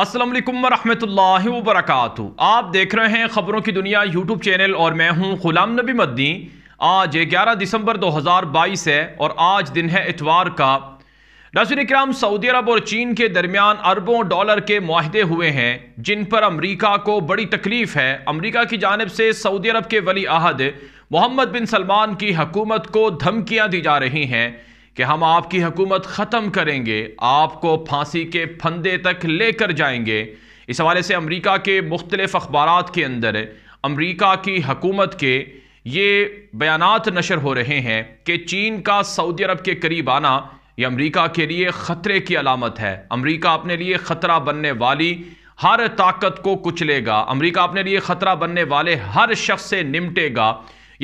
असलम वरहमल वरक आप देख रहे हैं ख़बरों की दुनिया यूट्यूब चैनल और मैं हूं गुलाम नबी मद्दी आज 11 दिसंबर 2022 है और आज दिन है इतवार का नाजर कराम सऊदी अरब और चीन के दरमियान अरबों डॉलर के माहदे हुए हैं जिन पर अमरीका को बड़ी तकलीफ है अमरीका की जानब से सऊदी अरब के वली अहद मोहम्मद बिन सलमान की हकूमत को धमकियाँ दी जा रही हैं कि हम आपकी हुकूमत ख़त्म करेंगे आपको फांसी के फंदे तक लेकर जाएंगे इस हवाले से अमरीका के मुख्तलिफ अखबार के अंदर अमरीका की हकूमत के ये बयान नशर हो रहे हैं कि चीन का सऊदी अरब के करीब आना ये अमरीका के लिए ख़तरे की अलामत है अमरीका अपने लिए ख़तरा बनने वाली हर ताकत को कुचलेगा अमरीका अपने लिए ख़तरा बनने वाले हर शख्स से निमटेगा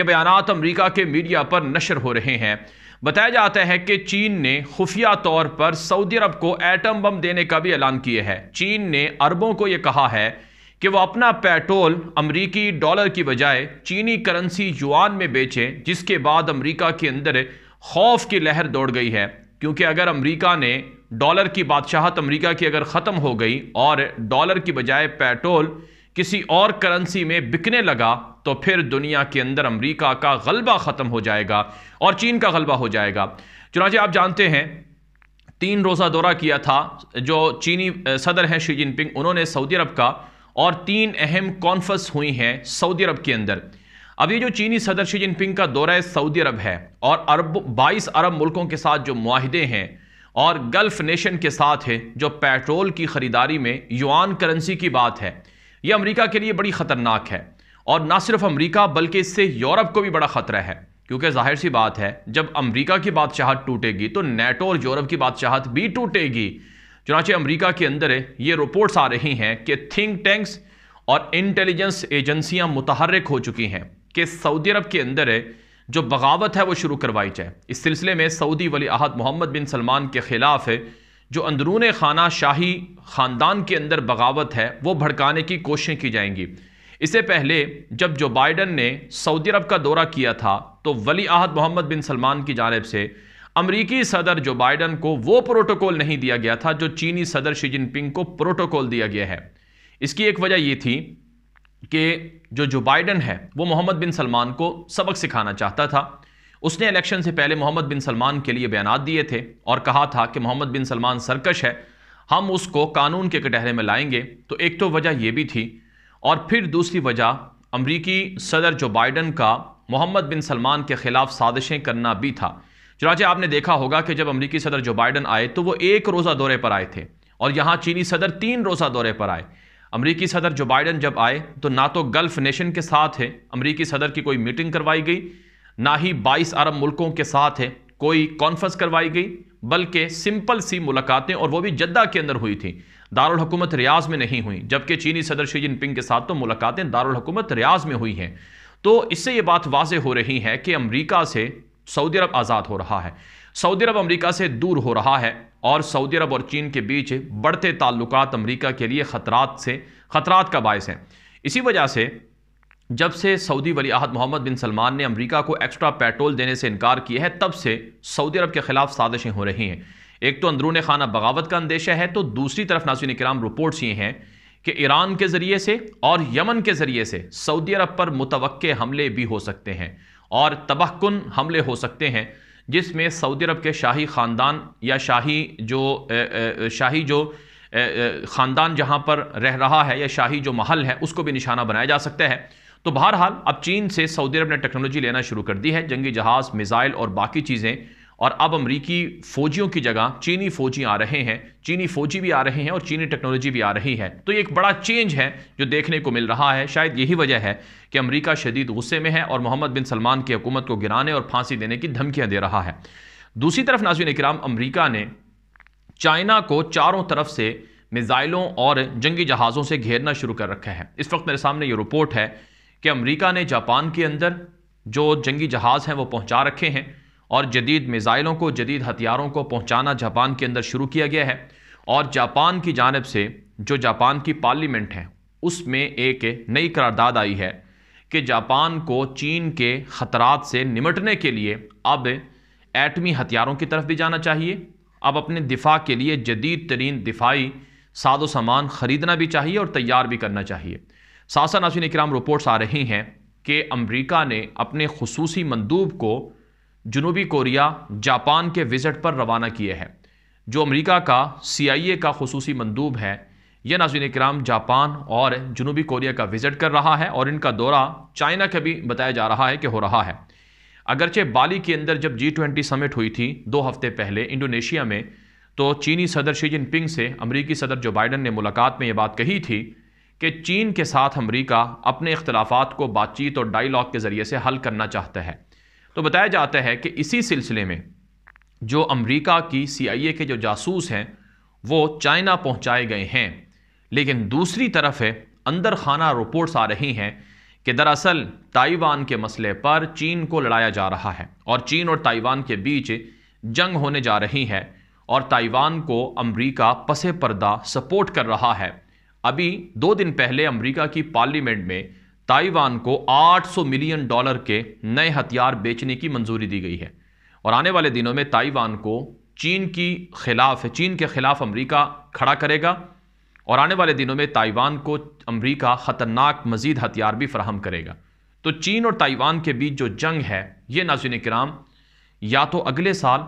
ये बयान अमरीका के मीडिया पर नशर हो रहे हैं बताया जाता है कि चीन ने खुफिया तौर पर सऊदी अरब को एटम बम देने का भी ऐलान किया है चीन ने अरबों को यह कहा है कि वो अपना पेट्रोल अमरीकी डॉलर की बजाय चीनी करेंसी युआन में बेचें जिसके बाद अमरीका के अंदर खौफ की लहर दौड़ गई है क्योंकि अगर अमरीका ने डॉलर की बादशाहत अमरीका की अगर ख़त्म हो गई और डॉलर की बजाय पेट्रोल किसी और करेंसी में बिकने लगा तो फिर दुनिया के अंदर अमेरिका का गलबा ख़त्म हो जाएगा और चीन का गलबा हो जाएगा चुनाचे आप जानते हैं तीन रोज़ा दौरा किया था जो चीनी सदर हैं शी जिनपिंग उन्होंने सऊदी अरब का और तीन अहम कॉन्फ्रेंस हुई हैं सऊदी अरब के अंदर अब ये जो चीनी सदर शी जिनपिंग का दौरा सऊदी अरब है और अरब बाईस अरब मुल्कों के साथ जो माहदे हैं और गल्फ़ नेशन के साथ है जो पेट्रोल की ख़रीदारी में युआन करेंसी की बात है यह अमरीका के लिए बड़ी ख़तरनाक है और ना सिर्फ अमरीका बल्कि इससे यूरोप को भी बड़ा ख़तरा है क्योंकि जाहिर सी बात है जब अमरीका की बादशाहत टूटेगी तो नेटो और यूरोप की बादशाहत भी टूटेगी चुनाचे अमरीका के अंदर ये रिपोर्ट्स आ रही हैं कि थिंक टैंक्स और इंटेलिजेंस एजेंसियां मुतहरक हो चुकी हैं कि सऊदी अरब के अंदर जो बगावत है वो शुरू करवाई जाए इस सिलसिले में सऊदी वली अहद मोहम्मद बिन सलमान के ख़िलाफ़ जो अंदरून खाना शाही ख़ानदान के अंदर बगावत है वो भड़काने की कोशिशें की जाएंगी इससे पहले जब जो बाइडन ने सऊदी अरब का दौरा किया था तो वली अहद मोहम्मद बिन सलमान की जानब से अमरीकी सदर जो बाइडन को वो प्रोटोकॉल नहीं दिया गया था जो चीनी सदर शी जिनपिंग को प्रोटोकॉल दिया गया है इसकी एक वजह ये थी कि जो जो बाइडन है वो मोहम्मद बिन सलमान को सबक सिखाना चाहता था उसने इलेक्शन से पहले मोहम्मद बिन सलमान के लिए बयान दिए थे और कहा था कि मोहम्मद बिन सलमान सरकश है हम उसको कानून के कटहरे में लाएंगे तो एक तो वजह यह भी थी और फिर दूसरी वजह अमरीकी सदर जो बाइडन का मोहम्मद बिन सलमान के ख़िलाफ़ साजिशें करना भी था चुनाचे आपने देखा होगा कि जब अमरीकी सदर जो बाइडन आए तो वो एक रोज़ा दौरे पर आए थे और यहाँ चीनी सदर तीन रोज़ा दौरे पर आए अमरीकी सदर जो बाइडन जब आए तो ना तो गल्फ़ नेशन के साथ है अमरीकी सदर की कोई मीटिंग करवाई गई ना ही 22 अरब मुल्कों के साथ है कोई कॉन्फ्रेंस करवाई गई बल्कि सिंपल सी मुलाकातें और वो भी जद्दा के अंदर हुई थी दारुल हुकूमत रियाज में नहीं हुई जबकि चीनी सदर शी जिनपिंग के साथ तो मुलाकातें दारुल हुकूमत रियाज में हुई हैं तो इससे ये बात वाजह हो रही है कि अमरीका से सऊदी अरब आज़ाद हो रहा है सऊदी अरब अमरीका से दूर हो रहा है और सऊदी अरब और चीन के बीच बढ़ते ताल्लुक अमरीका के लिए ख़तरात से ख़तरात का बायस हैं इसी वजह से जब से सऊदी वली अहद मोहम्मद बिन सलमान ने अमरीक़ा को एक्स्ट्रा पेट्रोल देने से इनकार किया है तब से सऊदी अरब के खिलाफ साजिशें हो रही हैं एक तो अंदरून खाना बगावत का अंदेशा है तो दूसरी तरफ नासिन कराम रिपोर्ट्स ये हैं कि ईरान के ज़रिए से और यमन के ज़रिए से सऊदी अरब पर मुतव़ हमले भी हो सकते हैं और तबाहकुन हमले हो सकते हैं जिसमें सऊदी अरब के शाही ख़ानदान या शाही जो शाही जो ख़ानदान जहाँ पर रह रहा है या शाही जो महल है उसको भी निशाना बनाया जा सकता है तो बहरहाल अब चीन से सऊदी अरब ने टेक्नोलॉजी लेना शुरू कर दी है जंगी जहाज़ मिज़ाइल और बाकी चीज़ें और अब अमरीकी फ़ौजियों की जगह चीनी फ़ौजी आ रहे हैं चीनी फ़ौजी भी आ रहे हैं और चीनी टेक्नोलॉजी भी आ रही है तो ये एक बड़ा चेंज है जो देखने को मिल रहा है शायद यही वजह है कि अमरीका शदीद गुस्से में है और मोहम्मद बिन सलमान की हुकूमत को गिराने और फांसी देने की धमकियाँ दे रहा है दूसरी तरफ नाजिन इक्राम अमरीका ने चाइना को चारों तरफ से मिज़ाइलों और जंगी जहाज़ों से घेरना शुरू कर रखा है इस वक्त मेरे सामने ये रिपोर्ट है कि अमरीका ने जापान के अंदर जो जंगी जहाज़ हैं वो पहुँचा रखे हैं और जदीद मिज़ाइलों को जदीद हथियारों को पहुँचाना जापान के अंदर शुरू किया गया है और जापान की जानब से जो जापान की पार्लियामेंट है उसमें एक नई करारदाद आई है कि जापान को चीन के ख़तरात से निमटने के लिए अब एटमी हथियारों की तरफ भी जाना चाहिए अब अपने दिफा के लिए जदीद तरीन दिफाई सादो सामान ख़रीदना भी चाहिए और तैयार भी करना चाहिए सासा नाजिन इक्राम रिपोर्ट्स आ रही हैं कि अमरीका ने अपने खसूसी मंदूब को जनूबी कोरिया जापान के विज़ट पर रवाना किए हैं जो अमरीका का सी आई ए का खसूसी मंदूब है यह नाजिन कराम जापान और जनूबी कोरिया का विज़िट कर रहा है और इनका दौरा चाइना का भी बताया जा रहा है कि हो रहा है अगरचे बाली के अंदर जब जी ट्वेंटी समिट हुई थी दो हफ्ते पहले इंडोनेशिया में तो चीनी सदर शी जिनपिंग से अमरीकी सदर जो बाइडन ने मुलाकात में ये बात कही थी कि चीन के साथ अमरीका अपने अख्तिलाफ को बातचीत और डायलॉग के ज़रिए से हल करना चाहता है तो बताया जाता है कि इसी सिलसिले में जो अमरीका की सीआईए के जो जासूस हैं वो चाइना पहुंचाए गए हैं लेकिन दूसरी तरफ है अंदर खाना रिपोर्ट्स आ रही हैं कि दरअसल ताइवान के मसले पर चीन को लड़ाया जा रहा है और चीन और ताइवान के बीच जंग होने जा रही है और ताइवान को अमरीका पसे पर्दा सपोर्ट कर रहा है अभी दो दिन पहले अमेरिका की पार्लियामेंट में ताइवान को 800 मिलियन डॉलर के नए हथियार बेचने की मंजूरी दी गई है और आने वाले दिनों में ताइवान को चीन की खिलाफ चीन के खिलाफ अमेरिका खड़ा करेगा और आने वाले दिनों में ताइवान को अमेरिका ख़तरनाक मजीद हथियार भी फ्राहम करेगा तो चीन और ताइवान के बीच जो जंग है ये नाजिन कराम या तो अगले साल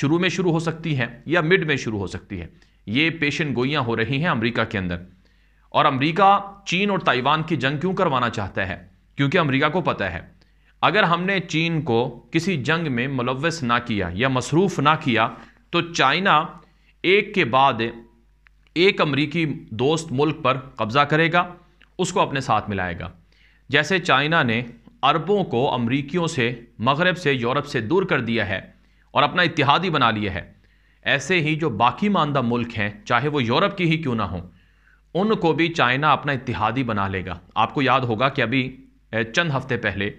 शुरू में शुरू हो सकती है या मिड में शुरू हो सकती है ये पेशन गोइयाँ हो रही हैं अमरीका के अंदर और अमरीका चीन और ताइवान की जंग क्यों करवाना चाहता है क्योंकि अमरीका को पता है अगर हमने चीन को किसी जंग में मुलवस ना किया या मसरूफ़ ना किया तो चाइना एक के बाद एक अमरीकी दोस्त मुल्क पर कब्ज़ा करेगा उसको अपने साथ मिलाएगा जैसे चाइना ने अरबों को अमरीकियों से मगरब से यूरोप से दूर कर दिया है और अपना इतिहादी बना लिया है ऐसे ही जो बाकी मानदा मुल्क हैं चाहे वो यूरोप की ही क्यों ना हो उनको भी चाइना अपना इतिहादी बना लेगा आपको याद होगा कि अभी चंद हफ्ते पहले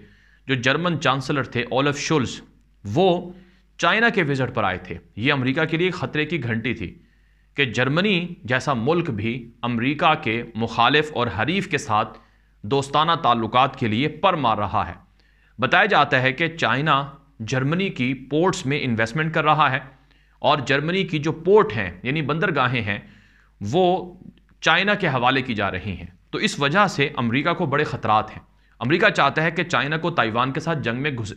जो जर्मन चांसलर थे ओलफ शुल्स वो चाइना के विजिट पर आए थे ये अमेरिका के लिए ख़तरे की घंटी थी कि जर्मनी जैसा मुल्क भी अमेरिका के मुखालिफ और हरीफ के साथ दोस्ताना ताल्लुक के लिए पर मार रहा है बताया जाता है कि चाइना जर्मनी की पोर्ट्स में इन्वेस्टमेंट कर रहा है और जर्मनी की जो पोर्ट हैं यानी बंदरगाहें हैं वो चाइना के हवाले की जा रही हैं तो इस वजह से अमेरिका को बड़े ख़तरात हैं अमेरिका चाहता है कि चाइना को ताइवान के साथ जंग में घुस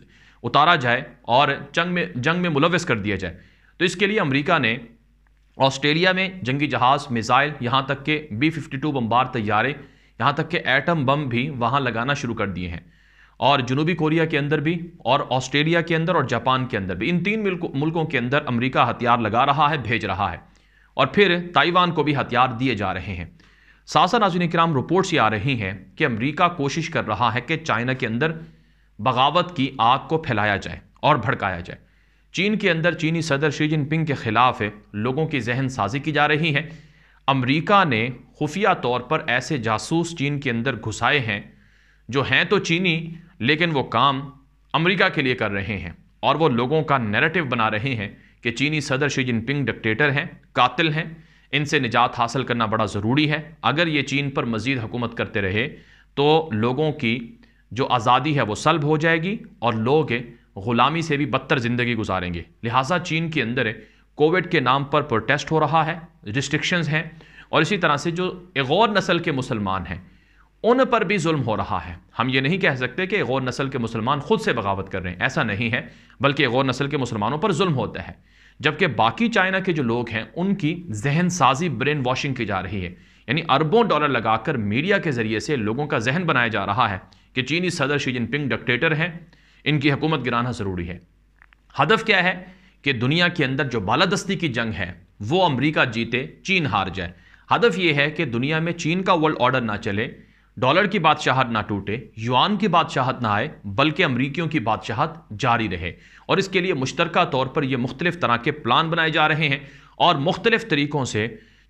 उतारा जाए और जंग में जंग में मुलवस कर दिया जाए तो इसके लिए अमेरिका ने ऑस्ट्रेलिया में जंगी जहाज़ मिज़ाइल यहाँ तक के बी फिफ्टी टू बम्बार तैयारे यहाँ तक के एटम बम भी वहाँ लगाना शुरू कर दिए हैं और जनूबी कोरिया के अंदर भी और ऑस्ट्रेलिया के अंदर और जापान के अंदर भी इन तीन मुल्कों के अंदर अमेरिका हथियार लगा रहा है भेज रहा है और फिर ताइवान को भी हथियार दिए जा रहे हैं सासा नाजुन कराम रिपोर्ट्स ये आ रही हैं कि अमेरिका कोशिश कर रहा है कि चाइना के अंदर बगावत की आग को फैलाया जाए और भड़काया जाए चीन के अंदर चीनी सदर शी जिनपिंग के ख़िलाफ़ लोगों की जहन साजी की जा रही है अमरीका ने खुफिया तौर पर ऐसे जासूस चीन के अंदर घुसाए हैं जो हैं तो चीनी लेकिन वो काम अमेरिका के लिए कर रहे हैं और वो लोगों का नैरेटिव बना रहे हैं कि चीनी सदर शी जिनपिंग डिक्टेटर हैं कातिल हैं इनसे निजात हासिल करना बड़ा ज़रूरी है अगर ये चीन पर मज़ीद हुकूमत करते रहे तो लोगों की जो आज़ादी है वो सल्ब हो जाएगी और लोग ग़ुलामी से भी बदतर ज़िंदगी गुजारेंगे लिहाजा चीन के अंदर कोविड के नाम पर प्रोटेस्ट हो रहा है रिस्ट्रिक्शंस हैं और इसी तरह से जो एगौर नस्ल के मुसलमान हैं उन पर भी जुल्म हो रहा है हम ये नहीं कह सकते कि गौर नस्ल के मुसलमान खुद से बगावत कर रहे हैं ऐसा नहीं है बल्कि गौर नस्ल के मुसलमानों पर जुल्म होता है जबकि बाकी चाइना के जो लोग हैं उनकी जहन साजी ब्रेन वॉशिंग की जा रही है यानी अरबों डॉलर लगाकर मीडिया के ज़रिए से लोगों का जहन बनाया जा रहा है कि चीनी सदर शी जिनपिंग डिक्टेटर हैं इनकी हुकूमत गिराना ज़रूरी है हदफ क्या है कि दुनिया के अंदर जो बालादस्ती की जंग है वो अमरीका जीते चीन हार जाए हदफ ये है कि दुनिया में चीन का वर्ल्ड ऑर्डर ना चले डॉलर की बादशाहत ना टूटे युआन की बादशाहत ना आए बल्कि अमरीकियों की बादशाहत जारी रहे और इसके लिए मुश्तरक तौर पर यह मुख्तलिफ तरह के प्लान बनाए जा रहे हैं और मुख्तलिफ तरीक़ों से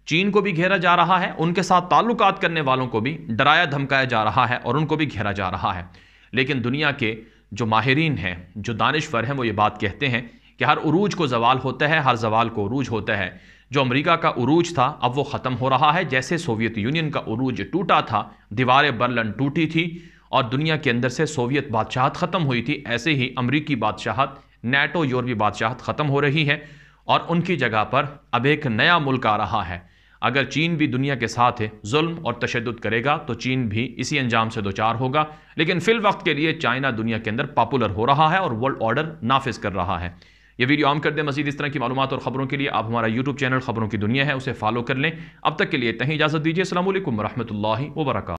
चीन को भी घेरा जा रहा है उनके साथ ताल्लुक करने वालों को भी डराया धमकाया जा रहा है और उनको भी घेरा जा रहा है लेकिन दुनिया के जो माहरीन हैं जो दानश्वर हैं वो ये बात कहते हैं कि हर उरूज को जवाल होता है हर जवाल को अरूज होता है जो अमेरिका का उरूज था अब वो ख़त्म हो रहा है जैसे सोवियत यूनियन का उरूज टूटा था दीवार बर्लन टूटी थी और दुनिया के अंदर से सोवियत बादशाहत ख़त्म हुई थी ऐसे ही अमरीकी बादशाहत नैटो यूरोपी बादशाहत ख़त्म हो रही है और उनकी जगह पर अब एक नया मुल्क आ रहा है अगर चीन भी दुनिया के साथ है जुल्म और तशद करेगा तो चीन भी इसी अंजाम से दोचार होगा लेकिन फिल वक्त के लिए चाइना दुनिया के अंदर पॉपुलर हो रहा है और वर्ल्ड ऑर्डर नाफिज कर रहा है ये वीडियो आम कर दें मजीद इस तरह की मालूम और खबरों के लिए आप हमारा यूट्यूब चैनल खबरों की दुनिया है उसे फॉलो कर लें अब तक के लिए तहीं इजाज़त दीजिए असल वरहमल वर्क